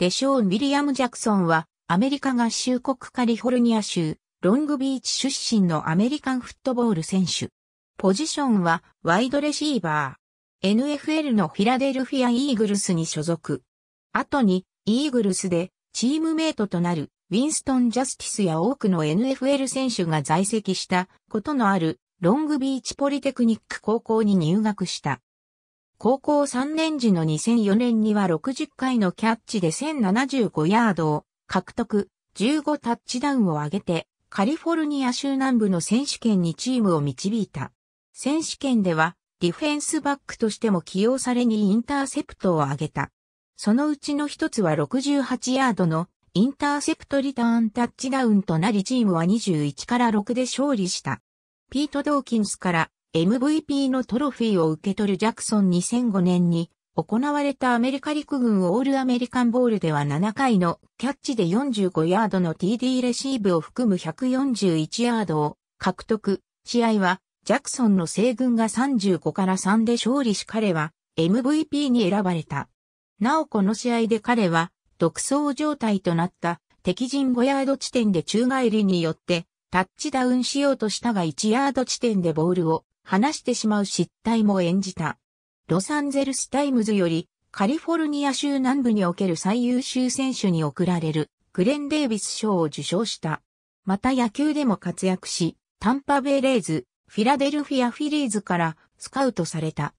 デショーン・ウィリアム・ジャクソンは、アメリカ合衆国カリフォルニア州、ロングビーチ出身のアメリカンフットボール選手。ポジションは、ワイドレシーバー。NFL のフィラデルフィア・イーグルスに所属。後に、イーグルスで、チームメイトとなる、ウィンストン・ジャスティスや多くの NFL 選手が在籍したことのある、ロングビーチポリテクニック高校に入学した。高校3年時の2004年には60回のキャッチで1075ヤードを獲得、15タッチダウンを上げて、カリフォルニア州南部の選手権にチームを導いた。選手権では、ディフェンスバックとしても起用されにインターセプトを上げた。そのうちの一つは68ヤードのインターセプトリターンタッチダウンとなりチームは21から6で勝利した。ピート・ドーキンスから MVP のトロフィーを受け取るジャクソン2005年に行われたアメリカ陸軍オールアメリカンボールでは7回のキャッチで45ヤードの TD レシーブを含む141ヤードを獲得。試合はジャクソンの西軍が35から3で勝利し彼は MVP に選ばれた。なおこの試合で彼は独走状態となった敵陣5ヤード地点で宙返りによってタッチダウンしようとしたが1ヤード地点でボールを話してしまう失態も演じた。ロサンゼルスタイムズより、カリフォルニア州南部における最優秀選手に贈られるグレン・デイビス賞を受賞した。また野球でも活躍し、タンパベイレーズ、フィラデルフィア・フィリーズからスカウトされた。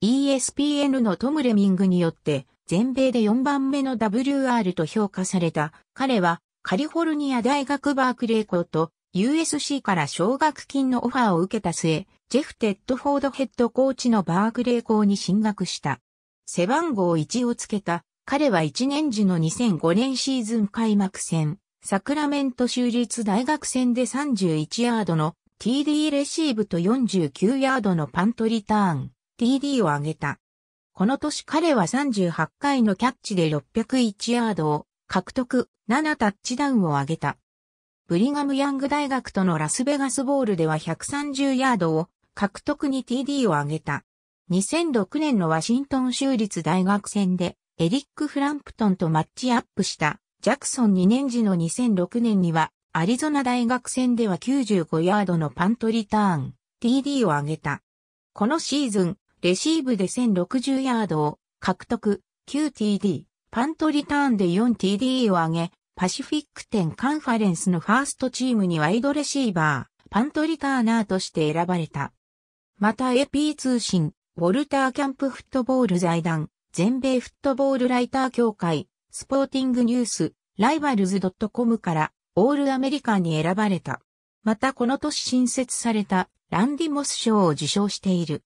ESPN のトム・レミングによって全米で4番目の WR と評価された彼はカリフォルニア大学バークレー校と USC から奨学金のオファーを受けた末、ジェフ・テッドフォードヘッドコーチのバークレー校に進学した。背番号1をつけた、彼は1年時の2005年シーズン開幕戦、サクラメント州立大学戦で31ヤードの TD レシーブと49ヤードのパントリターン、TD を上げた。この年彼は38回のキャッチで601ヤードを獲得、7タッチダウンを上げた。ブリガム・ヤング大学とのラスベガスボールでは130ヤードを獲得に TD を挙げた。2006年のワシントン州立大学戦でエリック・フランプトンとマッチアップしたジャクソン2年時の2006年にはアリゾナ大学戦では95ヤードのパントリターン TD を挙げた。このシーズンレシーブで1060ヤードを獲得 9TD パントリターンで 4TD を挙げパシフィック10カンファレンスのファーストチームにワイドレシーバー、パントリターナーとして選ばれた。また AP 通信、ウォルターキャンプフットボール財団、全米フットボールライター協会、スポーティングニュース、ライバルズ .com からオールアメリカンに選ばれた。またこの年新設されたランディモス賞を受賞している。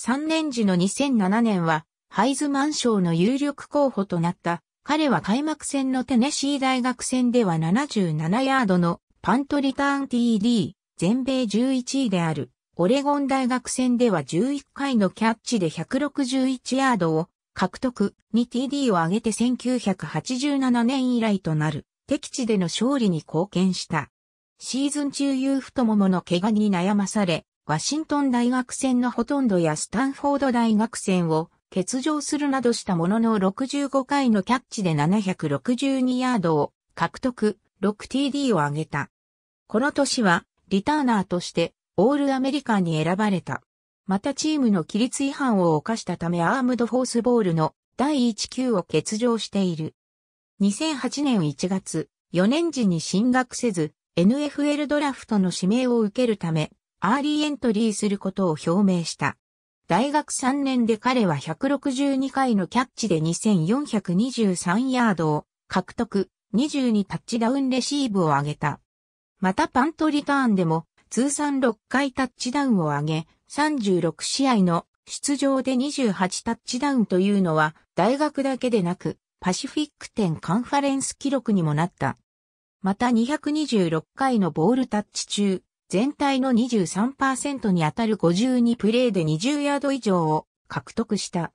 3年時の2007年はハイズマン賞の有力候補となった彼は開幕戦のテネシー大学戦では77ヤードのパントリターン TD、全米11位である。オレゴン大学戦では11回のキャッチで161ヤードを獲得2 TD を上げて1987年以来となる敵地での勝利に貢献した。シーズン中有太ももの怪我に悩まされ、ワシントン大学戦のほとんどやスタンフォード大学戦を欠場するなどしたものの65回のキャッチで762ヤードを獲得 6TD を上げた。この年はリターナーとしてオールアメリカンに選ばれた。またチームの規律違反を犯したためアームドフォースボールの第1級を欠場している。2008年1月、4年時に進学せず、NFL ドラフトの指名を受けるため、アーリーエントリーすることを表明した。大学3年で彼は162回のキャッチで2423ヤードを獲得、22タッチダウンレシーブを上げた。またパントリターンでも通算6回タッチダウンを挙げ、36試合の出場で28タッチダウンというのは、大学だけでなく、パシフィック店カンファレンス記録にもなった。また226回のボールタッチ中、全体の23%に当たる52プレーで20ヤード以上を獲得した。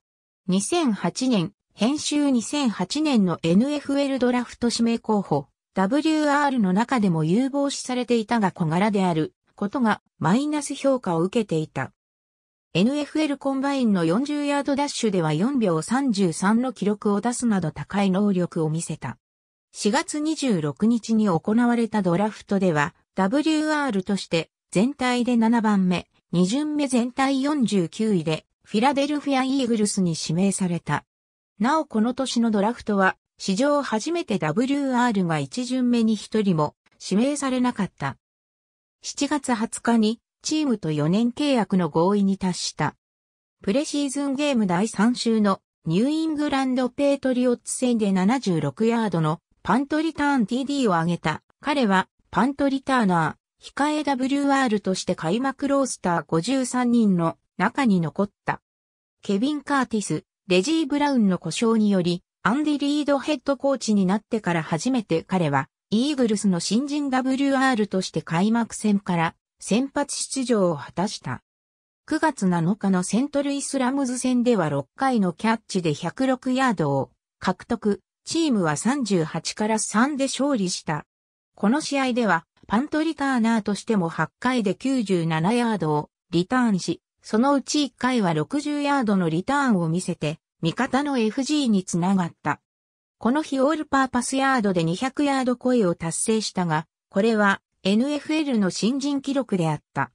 2008年、編集2008年の NFL ドラフト指名候補、WR の中でも有望視されていたが小柄であることがマイナス評価を受けていた。NFL コンバインの40ヤードダッシュでは4秒33の記録を出すなど高い能力を見せた。4月26日に行われたドラフトでは WR として全体で7番目、2巡目全体49位でフィラデルフィア・イーグルスに指名された。なおこの年のドラフトは史上初めて WR が1巡目に1人も指名されなかった。7月20日にチームと4年契約の合意に達した。プレシーズンゲーム第3週のニューイングランドペートリオッツ戦で76ヤードのパントリターン TD を挙げた。彼はパントリターナー、控え WR として開幕ロースター53人の中に残った。ケビン・カーティス、レジー・ブラウンの故障により、アンディ・リードヘッドコーチになってから初めて彼はイーグルスの新人 WR として開幕戦から先発出場を果たした。9月7日のセントルイスラムズ戦では6回のキャッチで106ヤードを獲得、チームは38から3で勝利した。この試合ではパントリターナーとしても8回で97ヤードをリターンし、そのうち1回は60ヤードのリターンを見せて、味方の FG につながった。この日オールパーパスヤードで200ヤード超えを達成したが、これは NFL の新人記録であった。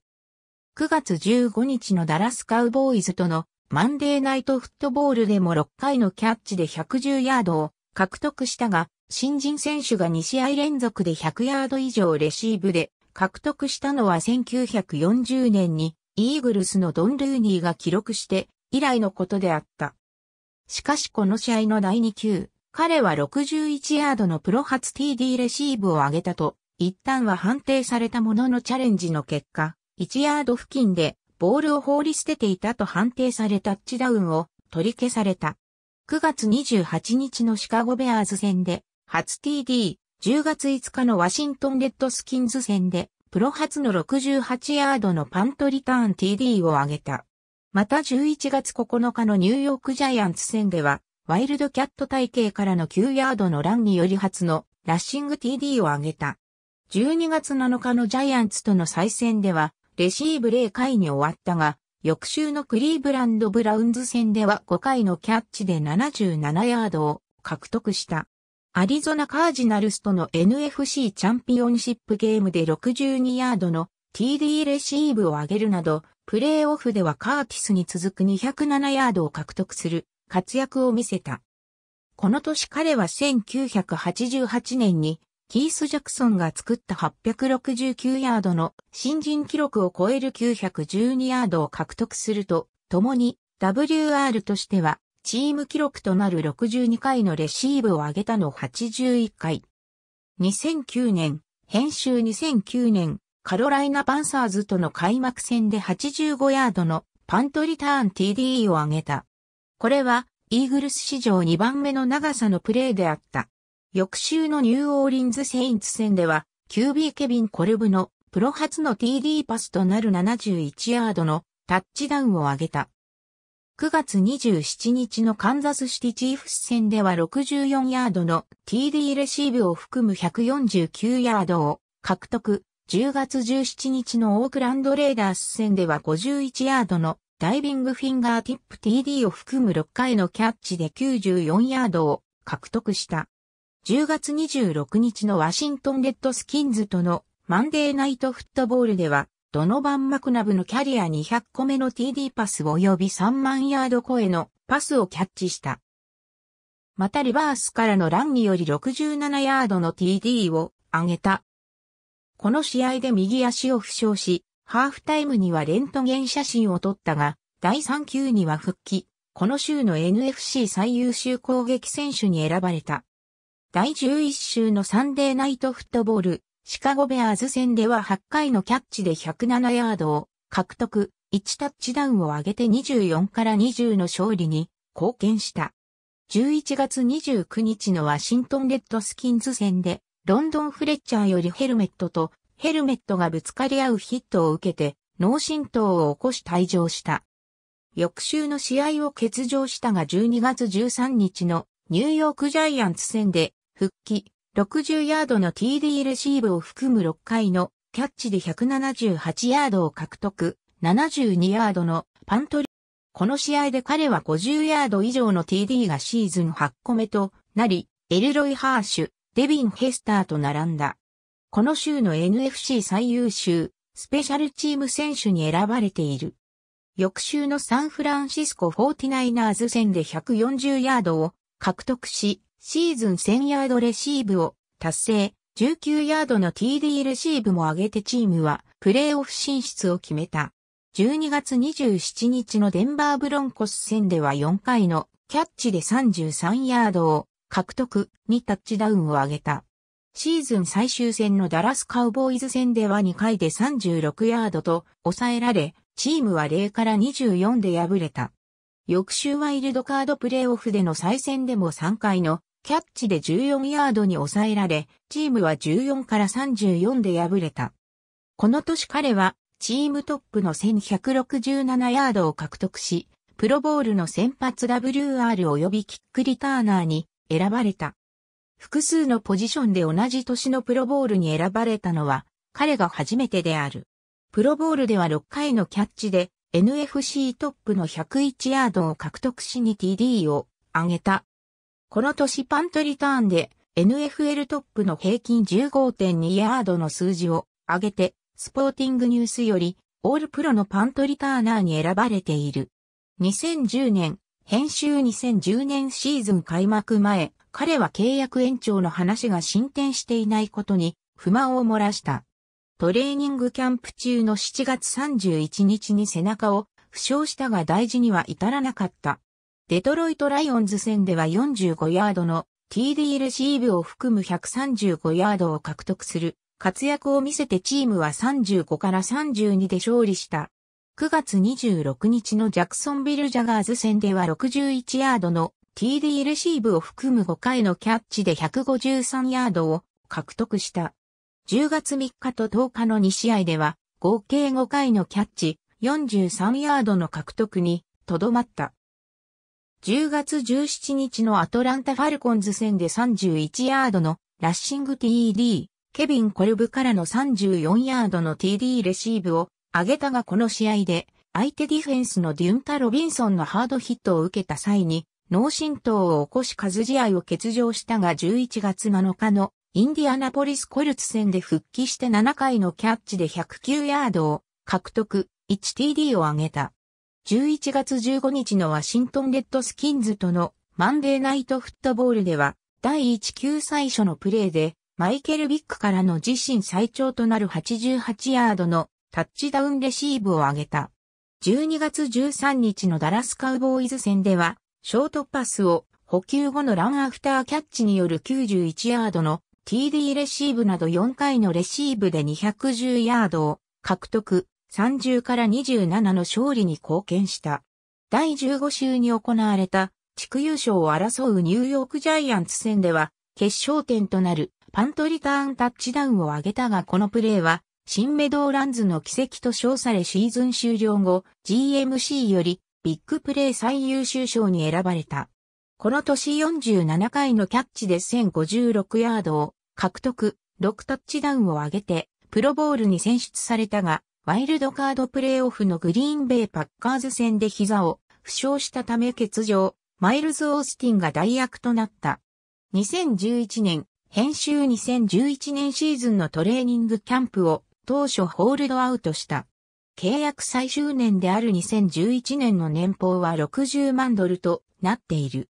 9月15日のダラスカウボーイズとのマンデーナイトフットボールでも6回のキャッチで110ヤードを獲得したが、新人選手が2試合連続で100ヤード以上レシーブで獲得したのは1940年にイーグルスのドン・ルーニーが記録して以来のことであった。しかしこの試合の第2球、彼は61ヤードのプロ初 TD レシーブを上げたと、一旦は判定されたもののチャレンジの結果、1ヤード付近でボールを放り捨てていたと判定されタッチダウンを取り消された。9月28日のシカゴベアーズ戦で初 TD、10月5日のワシントンレッドスキンズ戦でプロ初の68ヤードのパントリターン TD を上げた。また11月9日のニューヨークジャイアンツ戦ではワイルドキャット体系からの9ヤードのランにより初のラッシング TD を挙げた。12月7日のジャイアンツとの再戦では、レシーブ0回に終わったが、翌週のクリーブランド・ブラウンズ戦では5回のキャッチで77ヤードを獲得した。アリゾナ・カージナルスとの NFC チャンピオンシップゲームで62ヤードの TD レシーブを上げるなど、プレーオフではカーティスに続く207ヤードを獲得する活躍を見せた。この年彼は1988年にキース・ジャクソンが作った869ヤードの新人記録を超える912ヤードを獲得すると、共に WR としてはチーム記録となる62回のレシーブを上げたの81回。2009年、編集2009年、カロライナ・パンサーズとの開幕戦で85ヤードのパントリターン TD を上げた。これは、イーグルス史上2番目の長さのプレーであった。翌週のニューオーリンズ・セインツ戦では、QB ケビン・コルブのプロ初の TD パスとなる71ヤードのタッチダウンを挙げた。9月27日のカンザスシティチーフス戦では64ヤードの TD レシーブを含む149ヤードを獲得。10月17日のオークランドレーダース戦では51ヤードのダイビングフィンガーティップ TD を含む6回のキャッチで94ヤードを獲得した。10月26日のワシントンレッドスキンズとのマンデーナイトフットボールでは、ドノバン・マクナブのキャリア200個目の TD パス及び3万ヤード超えのパスをキャッチした。またリバースからのランにより67ヤードの TD を上げた。この試合で右足を負傷し、ハーフタイムにはレントゲン写真を撮ったが、第3級には復帰。この週の NFC 最優秀攻撃選手に選ばれた。第11週のサンデーナイトフットボール、シカゴベアーズ戦では8回のキャッチで107ヤードを獲得、1タッチダウンを上げて24から20の勝利に貢献した。11月29日のワシントンレッドスキンズ戦で、ロンドンフレッチャーよりヘルメットとヘルメットがぶつかり合うヒットを受けて、脳震盪を起こし退場した。翌週の試合を欠場したが12月13日のニューヨークジャイアンツ戦で復帰60ヤードの TD レシーブを含む6回のキャッチで178ヤードを獲得、72ヤードのパントリこの試合で彼は50ヤード以上の TD がシーズン8個目となり、エルロイ・ハーシュ、デビン・ヘスターと並んだ。この州の NFC 最優秀、スペシャルチーム選手に選ばれている。翌週のサンフランシスコ 49ers 戦で140ヤードを獲得し、シーズン1000ヤードレシーブを達成、19ヤードの TD レシーブも上げてチームはプレーオフ進出を決めた。12月27日のデンバーブロンコス戦では4回のキャッチで33ヤードを獲得にタッチダウンを上げた。シーズン最終戦のダラスカウボーイズ戦では2回で36ヤードと抑えられ、チームは0から24で敗れた。翌週ワイルドカードプレイオフでの再戦でも3回のキャッチで14ヤードに抑えられ、チームは14から34で敗れた。この年彼はチームトップの1167ヤードを獲得し、プロボールの先発 WR 及びキックリターナーに選ばれた。複数のポジションで同じ年のプロボールに選ばれたのは、彼が初めてである。プロボールでは6回のキャッチで、NFC トップの101ヤードを獲得しに TD を上げた。この年パントリターンで NFL トップの平均15.2ヤードの数字を上げて、スポーティングニュースよりオールプロのパントリターナーに選ばれている。2010年、編集2010年シーズン開幕前、彼は契約延長の話が進展していないことに不満を漏らした。トレーニングキャンプ中の7月31日に背中を負傷したが大事には至らなかった。デトロイトライオンズ戦では45ヤードの TD レシーブを含む135ヤードを獲得する活躍を見せてチームは35から32で勝利した。9月26日のジャクソンビル・ジャガーズ戦では61ヤードの TD レシーブを含む5回のキャッチで153ヤードを獲得した。10月3日と10日の2試合では、合計5回のキャッチ、43ヤードの獲得に、とどまった。10月17日のアトランタ・ファルコンズ戦で31ヤードのラッシング TD、ケビン・コルブからの34ヤードの TD レシーブを上げたがこの試合で相手ディフェンスのデュンタ・ロビンソンのハードヒットを受けた際に脳震盪を起こし数試合を欠場したが11月7日のインディアナポリスコルツ戦で復帰して7回のキャッチで109ヤードを獲得、1TD を挙げた。11月15日のワシントンレッドスキンズとのマンデーナイトフットボールでは第1級最初のプレーでマイケル・ビックからの自身最長となる88ヤードのタッチダウンレシーブを挙げた。12月13日のダラスカウボーイズ戦ではショートパスを補給後のランアフターキャッチによる91ヤードの TD レシーブなど4回のレシーブで210ヤードを獲得、30から27の勝利に貢献した。第15週に行われた地区優勝を争うニューヨークジャイアンツ戦では決勝点となるパントリターンタッチダウンを挙げたがこのプレーは新メドーランズの奇跡と称されシーズン終了後 GMC よりビッグプレー最優秀賞に選ばれた。この年47回のキャッチで1056ヤードを獲得、6タッチダウンを挙げて、プロボールに選出されたが、ワイルドカードプレーオフのグリーンベイパッカーズ戦で膝を負傷したため欠場、マイルズ・オースティンが代役となった。2011年、編集2011年シーズンのトレーニングキャンプを当初ホールドアウトした。契約最終年である2011年の年俸は60万ドルとなっている。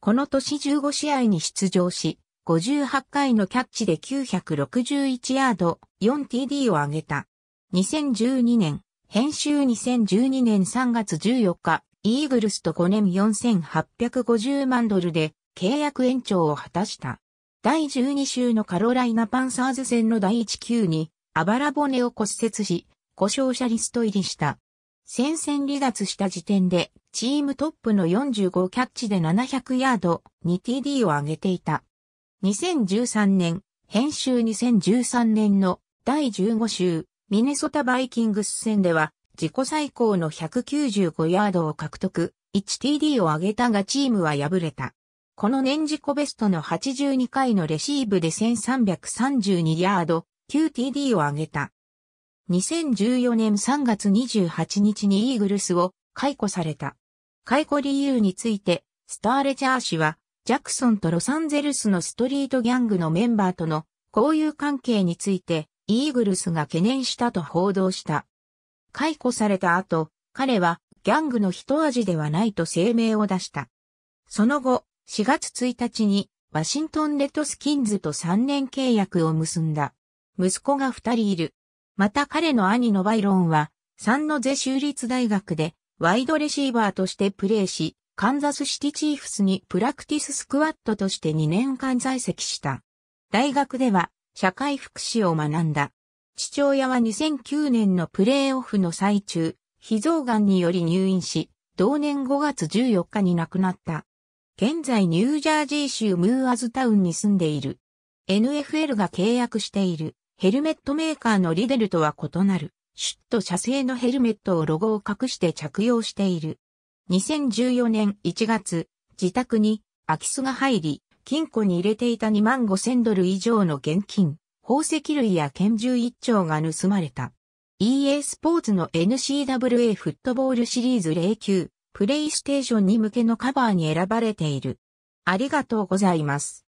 この年15試合に出場し、58回のキャッチで961ヤード 4TD を上げた。2012年、編集2012年3月14日、イーグルスと5年4850万ドルで契約延長を果たした。第12週のカロライナパンサーズ戦の第1球に、あばら骨を骨折し、故障者リスト入りした。戦線離脱した時点で、チームトップの45キャッチで700ヤード、2TD を上げていた。2013年、編集2013年の第15週、ミネソタバイキングス戦では、自己最高の195ヤードを獲得、1TD を上げたがチームは敗れた。この年自己ベストの82回のレシーブで1332ヤード、9TD を上げた。2014年3月28日にイーグルスを解雇された。解雇理由について、スターレジャー氏は、ジャクソンとロサンゼルスのストリートギャングのメンバーとの交友関係について、イーグルスが懸念したと報道した。解雇された後、彼はギャングの一味ではないと声明を出した。その後、4月1日にワシントンレッドスキンズと3年契約を結んだ。息子が2人いる。また彼の兄のバイロンは、サンノゼ州立大学でワイドレシーバーとしてプレーし、カンザスシティチーフスにプラクティススクワットとして2年間在籍した。大学では社会福祉を学んだ。父親は2009年のプレーオフの最中、脾臓癌により入院し、同年5月14日に亡くなった。現在ニュージャージー州ムーアズタウンに住んでいる。NFL が契約している。ヘルメットメーカーのリデルとは異なる、シュッと射製のヘルメットをロゴを隠して着用している。2014年1月、自宅に空き巣が入り、金庫に入れていた2万5千ドル以上の現金、宝石類や拳銃1丁が盗まれた。EA スポーツの n c w a フットボールシリーズ09、プレイステーションに向けのカバーに選ばれている。ありがとうございます。